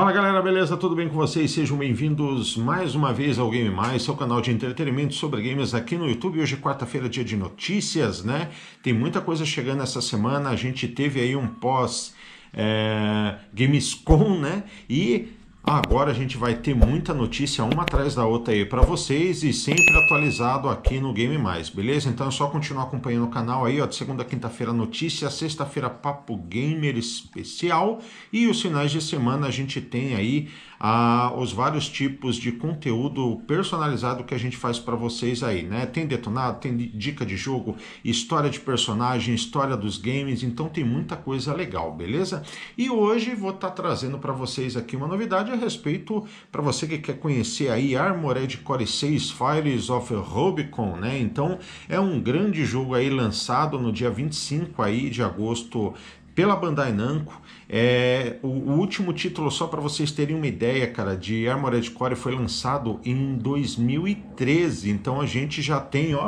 Fala galera, beleza? Tudo bem com vocês? Sejam bem-vindos mais uma vez ao Game Mais, seu canal de entretenimento sobre games aqui no YouTube. Hoje, quarta-feira, dia de notícias, né? Tem muita coisa chegando essa semana. A gente teve aí um pós é, Gamescom, né? E Agora a gente vai ter muita notícia uma atrás da outra aí para vocês e sempre atualizado aqui no Game Mais, beleza? Então é só continuar acompanhando o canal aí, ó, de segunda a quinta-feira notícia, sexta-feira papo gamer especial e os finais de semana a gente tem aí ah, os vários tipos de conteúdo personalizado que a gente faz para vocês aí, né? Tem detonado, tem dica de jogo, história de personagem, história dos games, então tem muita coisa legal, beleza? E hoje vou estar tá trazendo para vocês aqui uma novidade a respeito para você que quer conhecer aí Armored Core 6 Fires of Rubicon, né? Então é um grande jogo aí lançado no dia 25 aí de agosto pela Bandai Namco. É, o, o último título, só para vocês terem uma ideia, cara, de Armored Core foi lançado em 2013. Então a gente já tem, ó,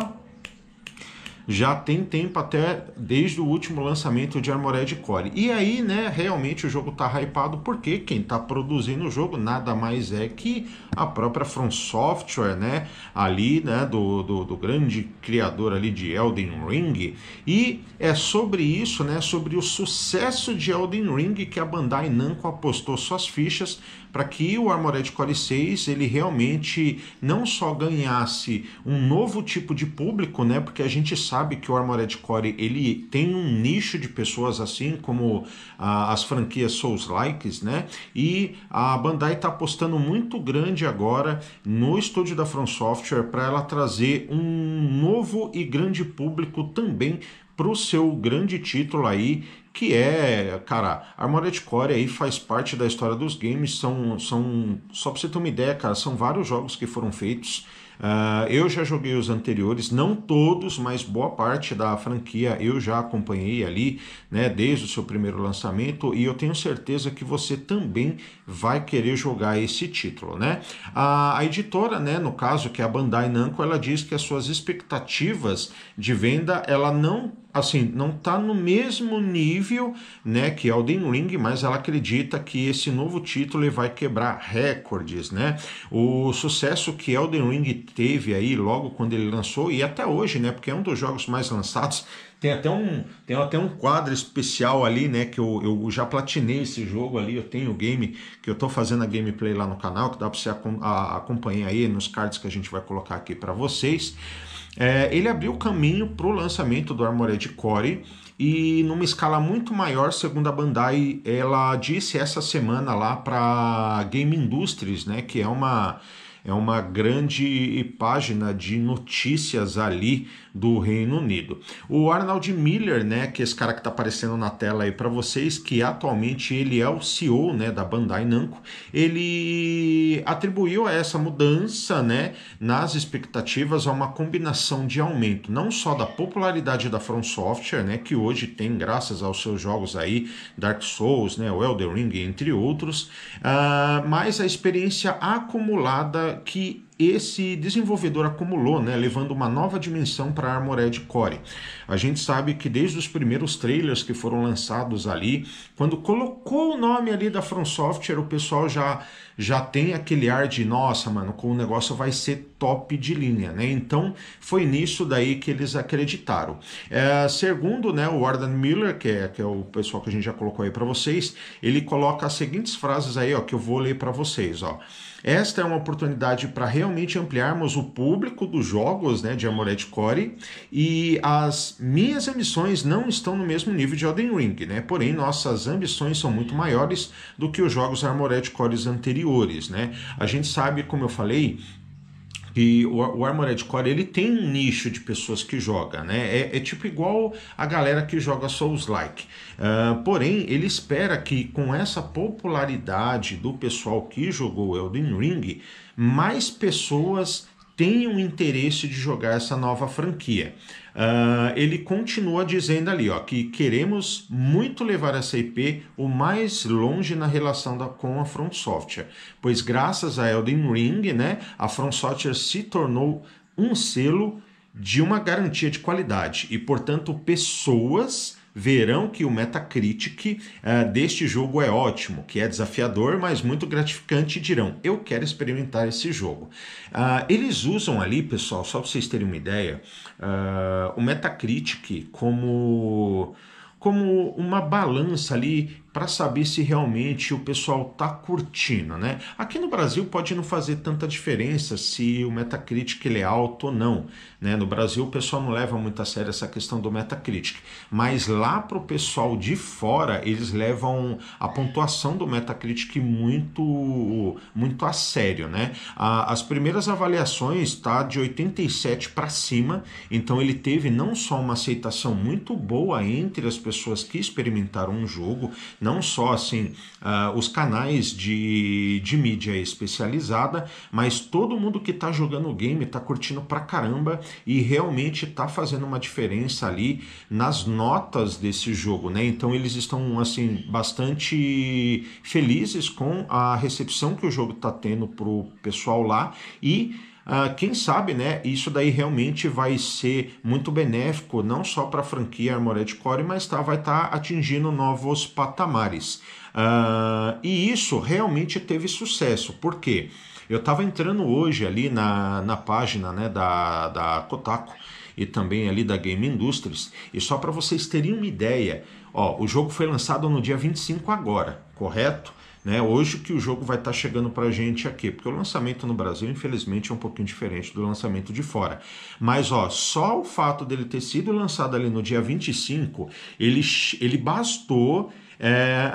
já tem tempo até desde o último lançamento de Armored Core. E aí, né, realmente o jogo tá hypado porque quem tá produzindo o jogo nada mais é que a própria From Software, né, ali, né, do, do, do grande criador ali de Elden Ring. E é sobre isso, né, sobre o sucesso de Elden Ring que a Bandai Namco apostou suas fichas para que o Armored Core 6 ele realmente não só ganhasse um novo tipo de público, né, porque a gente sabe que o Armored Core ele tem um nicho de pessoas assim como ah, as franquias Souls Likes, né? E a Bandai está apostando muito grande agora no estúdio da From Software para ela trazer um novo e grande público também para o seu grande título aí que é, cara, Armored Core aí faz parte da história dos games, são, são só para você ter uma ideia, cara, são vários jogos que foram feitos Uh, eu já joguei os anteriores, não todos, mas boa parte da franquia eu já acompanhei ali, né, desde o seu primeiro lançamento, e eu tenho certeza que você também vai querer jogar esse título, né? A, a editora, né, no caso que é a Bandai Namco, ela diz que as suas expectativas de venda, ela não assim, não está no mesmo nível, né, que Elden Ring, mas ela acredita que esse novo título vai quebrar recordes, né? O sucesso que Elden Ring teve aí logo quando ele lançou e até hoje, né? Porque é um dos jogos mais lançados. Tem até um, tem até um quadro especial ali, né? Que eu, eu já platinei esse jogo ali. Eu tenho o game que eu tô fazendo a gameplay lá no canal, que dá para você acompanhar aí nos cards que a gente vai colocar aqui para vocês. É, ele abriu o caminho para o lançamento do Armored Core e numa escala muito maior, segundo a Bandai, ela disse essa semana lá para Game Industries, né? Que é uma é uma grande página de notícias ali do Reino Unido. O Arnold Miller, né, que é esse cara que está aparecendo na tela aí para vocês, que atualmente ele é o CEO, né, da Bandai Namco, ele atribuiu a essa mudança, né, nas expectativas a uma combinação de aumento não só da popularidade da From Software, né, que hoje tem graças aos seus jogos aí Dark Souls, né, o Elden Ring entre outros, uh, mas a experiência acumulada que esse desenvolvedor acumulou, né, levando uma nova dimensão para Armored Core. A gente sabe que desde os primeiros trailers que foram lançados ali, quando colocou o nome ali da From Software, o pessoal já já tem aquele ar de nossa, mano, com o negócio vai ser top de linha, né? Então foi nisso daí que eles acreditaram. É, segundo, né, o Warden Miller, que é, que é o pessoal que a gente já colocou aí para vocês, ele coloca as seguintes frases aí, ó, que eu vou ler para vocês, ó. Esta é uma oportunidade para realmente ampliarmos o público dos jogos né, de Amoret Core e as minhas ambições não estão no mesmo nível de Elden Ring, né? porém nossas ambições são muito maiores do que os jogos Armored Cores anteriores. Né? A gente sabe, como eu falei, e o, o Armored Core ele tem um nicho de pessoas que joga, né? É, é tipo igual a galera que joga Souls-like. Uh, ah, porém, ele espera que com essa popularidade do pessoal que jogou Elden Ring, mais pessoas tenham interesse de jogar essa nova franquia. Uh, ele continua dizendo ali ó, que queremos muito levar essa IP o mais longe na relação da, com a Front Software, pois graças a Elden Ring, né, a Front Software se tornou um selo de uma garantia de qualidade e, portanto, pessoas verão que o Metacritic uh, deste jogo é ótimo, que é desafiador, mas muito gratificante, e dirão, eu quero experimentar esse jogo. Uh, eles usam ali, pessoal, só para vocês terem uma ideia, uh, o Metacritic como como uma balança ali para saber se realmente o pessoal tá curtindo, né? Aqui no Brasil pode não fazer tanta diferença se o Metacritic ele é alto ou não, né? No Brasil o pessoal não leva muito a sério essa questão do Metacritic, mas lá pro pessoal de fora eles levam a pontuação do Metacritic muito muito a sério, né? As primeiras avaliações está de 87 para cima, então ele teve não só uma aceitação muito boa entre as pessoas que experimentaram um jogo, não só assim uh, os canais de, de mídia especializada, mas todo mundo que está jogando o game está curtindo pra caramba e realmente está fazendo uma diferença ali nas notas desse jogo, né? Então eles estão assim bastante felizes com a recepção que o jogo está tendo pro pessoal lá e ah, quem sabe, né? Isso daí realmente vai ser muito benéfico, não só para a franquia Armored Core, mas tá, vai estar tá atingindo novos patamares. Uh, e isso realmente teve sucesso, por quê? Eu estava entrando hoje ali na, na página né, da, da Kotaku e também ali da Game Industries, e só para vocês terem uma ideia, ó, o jogo foi lançado no dia 25 agora, correto? Né? Hoje que o jogo vai estar tá chegando para a gente aqui, porque o lançamento no Brasil, infelizmente, é um pouquinho diferente do lançamento de fora. Mas ó, só o fato dele ter sido lançado ali no dia 25, ele, ele bastou. É,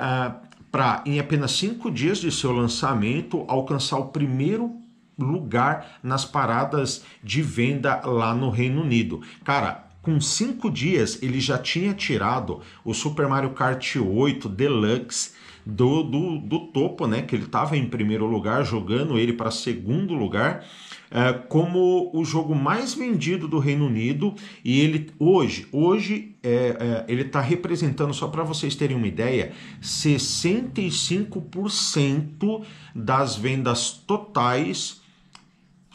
para, em apenas cinco dias de seu lançamento, alcançar o primeiro lugar nas paradas de venda lá no Reino Unido. Cara, com cinco dias ele já tinha tirado o Super Mario Kart 8 Deluxe do, do, do topo, né? Que ele estava em primeiro lugar, jogando ele para segundo lugar, é, como o jogo mais vendido do Reino Unido. E ele hoje, hoje é, é, ele está representando, só para vocês terem uma ideia, 65% das vendas totais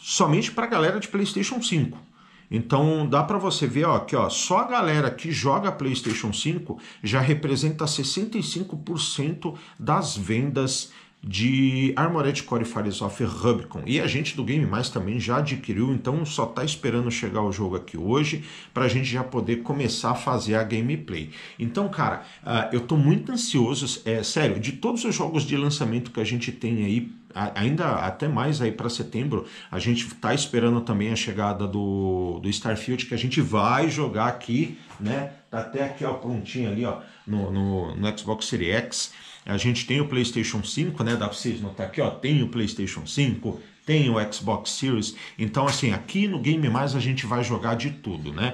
somente para a galera de PlayStation 5. Então dá para você ver ó, que ó, só a galera que joga PlayStation 5 já representa 65% das vendas de Armored Core of Rubicon. E a gente do Game Mais também já adquiriu, então só está esperando chegar o jogo aqui hoje para a gente já poder começar a fazer a gameplay. Então, cara, ah, eu estou muito ansioso, é sério, de todos os jogos de lançamento que a gente tem aí ainda até mais aí para setembro, a gente está esperando também a chegada do, do Starfield, que a gente vai jogar aqui, né? Tá até aqui, ó, prontinho ali, ó, no, no, no Xbox Series X. A gente tem o PlayStation 5, né? Dá para vocês notar aqui, ó. Tem o PlayStation 5, tem o Xbox Series. Então, assim, aqui no Game Mais a gente vai jogar de tudo, né?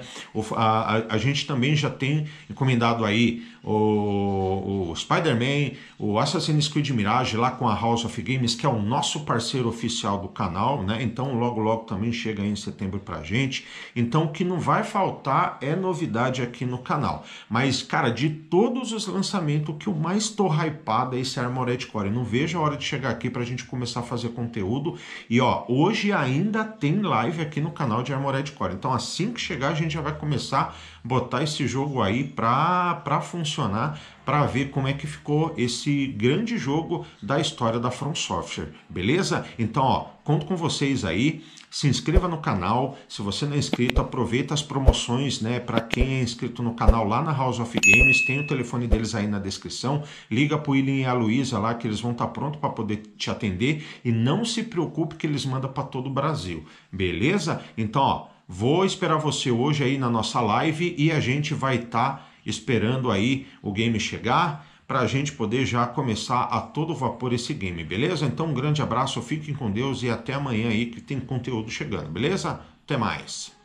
A, a, a gente também já tem encomendado aí o, o Spider-Man, o Assassin's Creed Mirage lá com a House of Games, que é o nosso parceiro oficial do canal, né? Então logo logo também chega aí em setembro pra gente. Então o que não vai faltar é novidade aqui no canal. Mas cara, de todos os lançamentos, o que eu mais tô hypado é esse Armored Core. Eu não vejo a hora de chegar aqui pra gente começar a fazer conteúdo. E ó, hoje ainda tem live aqui no canal de Armored Core. Então assim que chegar a gente já vai começar botar esse jogo aí para funcionar, para ver como é que ficou esse grande jogo da história da From Software, beleza? Então, ó, conto com vocês aí. Se inscreva no canal, se você não é inscrito, aproveita as promoções, né? Para quem é inscrito no canal lá na House of Games, tem o telefone deles aí na descrição. Liga pro William e a Luísa lá que eles vão estar tá pronto para poder te atender e não se preocupe que eles mandam para todo o Brasil. Beleza? Então, ó, Vou esperar você hoje aí na nossa live e a gente vai estar tá esperando aí o game chegar para a gente poder já começar a todo vapor esse game, beleza? Então um grande abraço, fiquem com Deus e até amanhã aí que tem conteúdo chegando, beleza? Até mais!